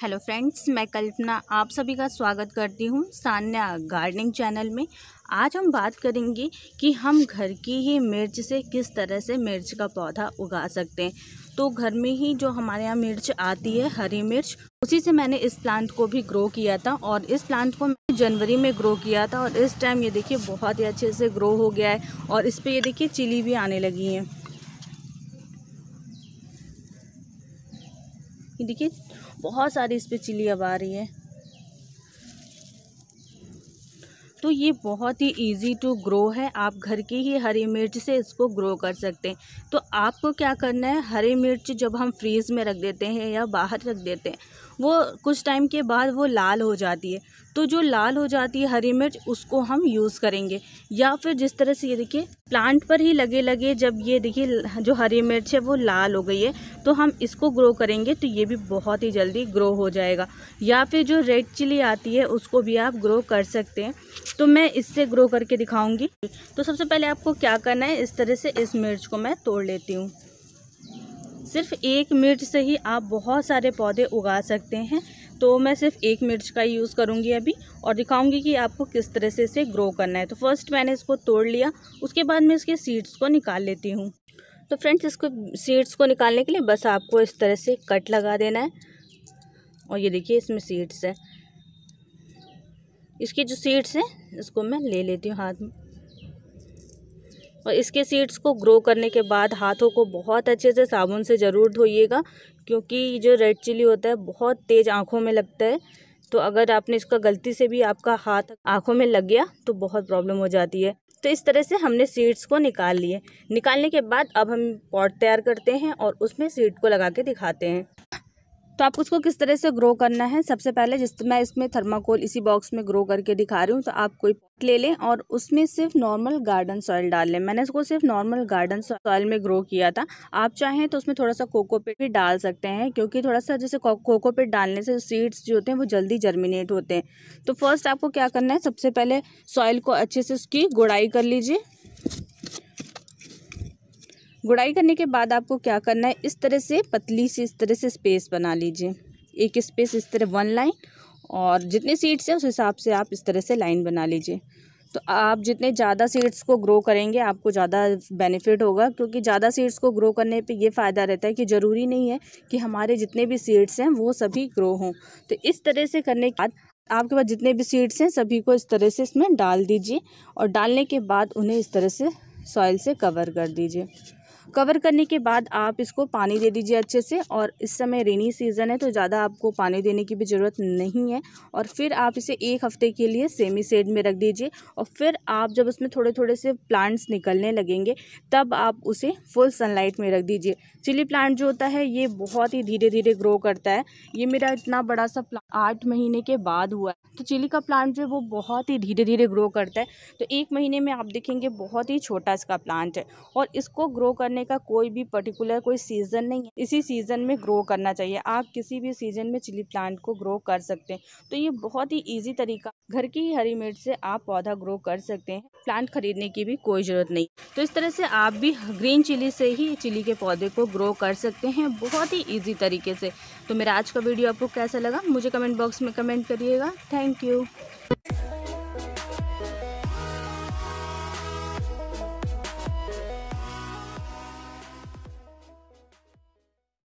hello friends मैं कल्पना आप सभी का स्वागत करती हूँ सान्या गार्डनिंग चैनल में आज हम बात करेंगे कि हम घर की ही मिर्च से किस तरह से मिर्च का पौधा उगा सकते हैं तो घर में ही जो हमारे यहाँ मिर्च आती है हरी मिर्च उसी से मैंने इस प्लांट को भी ग्रो किया था और इस प्लांट को मैंने जनवरी में ग्रो किया था और इस टाइम ये देखिए बहुत ही अच्छे से ग्रो हो गया है और इस पर ये देखिए चिली भी आने लगी है ये देखिए बहुत सारी इस पर चिली अब आ रही है तो ये बहुत ही इजी टू ग्रो है आप घर की ही हरी मिर्च से इसको ग्रो कर सकते हैं तो आपको क्या करना है हरी मिर्च जब हम फ्रीज़ में रख देते हैं या बाहर रख देते हैं वो कुछ टाइम के बाद वो लाल हो जाती है तो जो लाल हो जाती है हरी मिर्च उसको हम यूज़ करेंगे या फिर जिस तरह से ये देखिए प्लांट पर ही लगे लगे जब ये देखिए जो हरी मिर्च है वो लाल हो गई है तो हम इसको ग्रो करेंगे तो ये भी बहुत ही जल्दी ग्रो हो जाएगा या फिर जो रेड चिली आती है उसको भी आप ग्रो कर सकते हैं तो मैं इससे ग्रो करके दिखाऊंगी तो सबसे पहले आपको क्या करना है इस तरह से इस मिर्च को मैं तोड़ लेती हूँ सिर्फ एक मिर्च से ही आप बहुत सारे पौधे उगा सकते हैं तो मैं सिर्फ एक मिर्च का यूज़ करूँगी अभी और दिखाऊँगी कि आपको किस तरह से इसे ग्रो करना है तो फर्स्ट मैंने इसको तोड़ लिया उसके बाद मैं इसके सीड्स को निकाल लेती हूँ तो फ्रेंड्स इसको सीड्स को निकालने के लिए बस आपको इस तरह से कट लगा देना है और ये देखिए इसमें सीड्स है इसकी जो सीड्स हैं इसको मैं ले लेती हूँ हाथ में और इसके सीड्स को ग्रो करने के बाद हाथों को बहुत अच्छे से साबुन से ज़रूर धोइएगा क्योंकि जो रेड चिली होता है बहुत तेज़ आँखों में लगता है तो अगर आपने इसका गलती से भी आपका हाथ आँखों में लग गया तो बहुत प्रॉब्लम हो जाती है तो इस तरह से हमने सीड्स को निकाल लिए निकालने के बाद अब हम पॉट तैयार करते हैं और उसमें सीड को लगा के दिखाते हैं तो आपको उसको किस तरह से ग्रो करना है सबसे पहले जिस मैं इसमें थर्माकोल इसी बॉक्स में ग्रो करके दिखा रही हूँ तो आप कोई ले लें और उसमें सिर्फ नॉर्मल गार्डन सॉइल डाल लें मैंने इसको सिर्फ नॉर्मल गार्डन सॉइल में ग्रो किया था आप चाहें तो उसमें थोड़ा सा कोकोपेट भी डाल सकते हैं क्योंकि थोड़ा सा जैसे कोकोपीट डालने से सीड्स जो होते हैं वो जल्दी जर्मिनेट होते हैं तो फर्स्ट आपको क्या करना है सबसे पहले सॉइल को अच्छे से उसकी गुड़ाई कर लीजिए गुड़ाई करने के बाद आपको क्या करना है इस तरह से पतली सी इस तरह से स्पेस बना लीजिए एक स्पेस इस तरह वन लाइन और जितने सीड्स हैं उस हिसाब से आप इस तरह से लाइन बना लीजिए तो आप जितने ज़्यादा सीड्स को ग्रो करेंगे आपको ज़्यादा बेनिफिट होगा क्योंकि ज़्यादा सीड्स को ग्रो करने पे ये फ़ायदा रहता है कि ज़रूरी नहीं है कि हमारे जितने भी सीड्स हैं वो सभी ग्रो हों तो इस तरह से करने के बाद आपके पास जितने भी सीड्स हैं सभी को इस तरह से इसमें डाल दीजिए और डालने के बाद उन्हें इस तरह से सॉइल से कवर कर दीजिए कवर करने के बाद आप इसको पानी दे दीजिए अच्छे से और इस समय रेनी सीज़न है तो ज़्यादा आपको पानी देने की भी ज़रूरत नहीं है और फिर आप इसे एक हफ्ते के लिए सेमी सेड में रख दीजिए और फिर आप जब उसमें थोड़े थोड़े से प्लांट्स निकलने लगेंगे तब आप उसे फुल सनलाइट में रख दीजिए चिली प्लांट जो होता है ये बहुत ही धीरे धीरे ग्रो करता है ये मेरा इतना बड़ा सा प्लांट आठ महीने के बाद हुआ है तो चिली का प्लांट जो है वो बहुत ही धीरे धीरे ग्रो करता है तो एक महीने में आप देखेंगे बहुत ही छोटा इसका प्लांट है और इसको ग्रो करने करने का कोई भी पर्टिकुलर कोई सीज़न नहीं है इसी सीज़न में ग्रो करना चाहिए आप किसी भी सीज़न में चिली प्लांट को ग्रो कर सकते हैं तो ये बहुत ही ईजी तरीका घर की ही हरी मिर्च से आप पौधा ग्रो कर सकते हैं प्लांट खरीदने की भी कोई ज़रूरत नहीं तो इस तरह से आप भी ग्रीन चिली से ही चिली के पौधे को ग्रो कर सकते हैं बहुत ही ईजी तरीके से तो मेरा आज का वीडियो आपको कैसा लगा मुझे कमेंट बॉक्स में कमेंट करिएगा थैंक यू